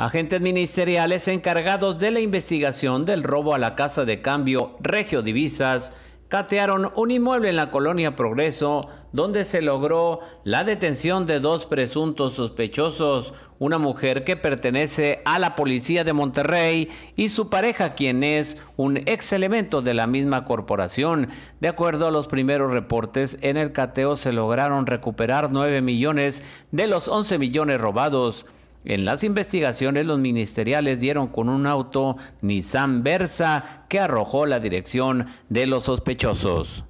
Agentes ministeriales encargados de la investigación del robo a la casa de cambio Regio Divisas catearon un inmueble en la colonia Progreso donde se logró la detención de dos presuntos sospechosos, una mujer que pertenece a la policía de Monterrey y su pareja quien es un ex elemento de la misma corporación. De acuerdo a los primeros reportes, en el cateo se lograron recuperar 9 millones de los 11 millones robados. En las investigaciones los ministeriales dieron con un auto Nissan Versa que arrojó la dirección de los sospechosos.